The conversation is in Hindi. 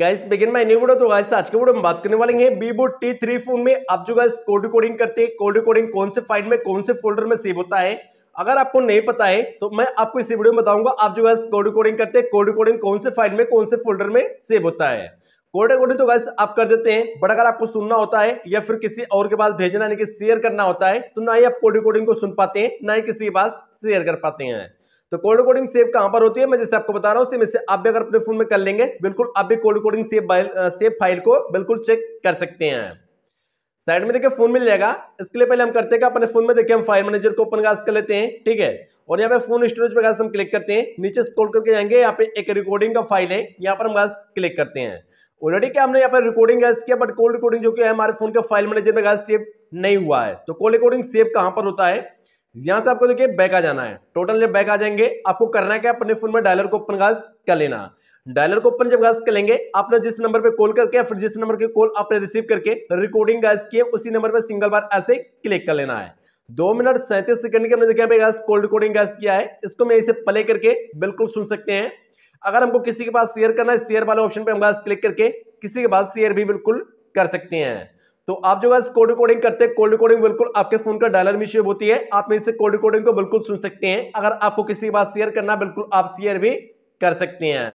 guys begin my new video तो गाइस आज के वीडियो में बात करने वाले हैं बीबो टी थ्री फोन में आप जो गाइस कोड रिकॉर्डिंग करते हैं कोड रिकॉर्डिंग कौन से फाइल में कौन से फोल्डर में सेव होता है अगर आपको नहीं पता है तो मैं आपको इसी वीडियो में बताऊंगा आप जो गाइस कोड रिकॉर्डिंग करते हैं कोड रिकॉर्डिंग कौन से फाइल में कौन से फोल्डर में सेव होता है कोड रिकॉर्डिंग तो गाइस आप कर देते हैं बट अगर आपको सुनना होता है या फिर किसी और के पास भेजना यानी कि शेयर करना होता है तो ना ही आप कोड रिकॉर्डिंग को सुन पाते हैं ना ही किसी के पास शेयर कर पाते हैं तो कोल्ड कोडिंग सेव कहां पर होती है मैं जैसे आपको बता रहा हूं सेम इससे आप भी अगर अपने फोन में कर लेंगे बिल्कुल आप भी कोल्ड कोडिंग सेव सेव फाइल को बिल्कुल चेक कर सकते हैं साइड में देखिए फोन मिल जाएगा इसके लिए पहले हम करते हैं अपने फोन में देखिए हम फाइल मैनेजर को ओपन कर लेते हैं ठीक है और यहाँ पे फोन स्टोरेज पे हम क्लिक करते हैं नीचे स्क्रॉल करके जाएंगे यहाँ पे एक रिकॉर्डिंग का फाइल है यहाँ पर हम गैस क्लिक करते हैं ऑलरेडी क्या हमने यहाँ पर रिकॉर्डिंग गैस किया बट कोल्ड रिकॉर्डिंग जो कि हमारे फोन के फाइल मैनेजर में गैस सेव नहीं हुआ है तो कोल्ड रिकॉर्डिंग सेव कहाँ पर होता है यहां से आपको देखिए बैक आ जाना है टोटल जब बैक आ जाएंगे आपको करना है क्या अपने फोन में डायलर को ओपन गाज कर लेना डायलर को ओपन जब गाज कर लेंगे आपने जिस नंबर पे कॉल करके फिर जिस नंबर के कॉल आपने रिसीव करके रिकॉर्डिंग गाज किए उसी नंबर पे सिंगल बार ऐसे क्लिक कर लेना है दो मिनट सैंतीस सेकंड के हमने देखा पे गैस कॉल रिकॉर्डिंग गैस किया है इसको मैं इसे प्ले करके बिल्कुल सुन सकते हैं अगर हमको किसी के पास शेयर करना है शेयर वाले ऑप्शन पे हम गैस क्लिक करके किसी के पास शेयर भी बिल्कुल कर सकते हैं तो आप जो है कोल्ड रिकॉर्डिंग करते हैं कोल्ड रिकॉर्डिंग बिल्कुल आपके फोन का डायलर में होती है आप में इसे कोल्ड रिकॉर्डिंग को बिल्कुल सुन सकते हैं अगर आपको किसी के शेयर करना बिल्कुल आप शेयर भी कर सकते हैं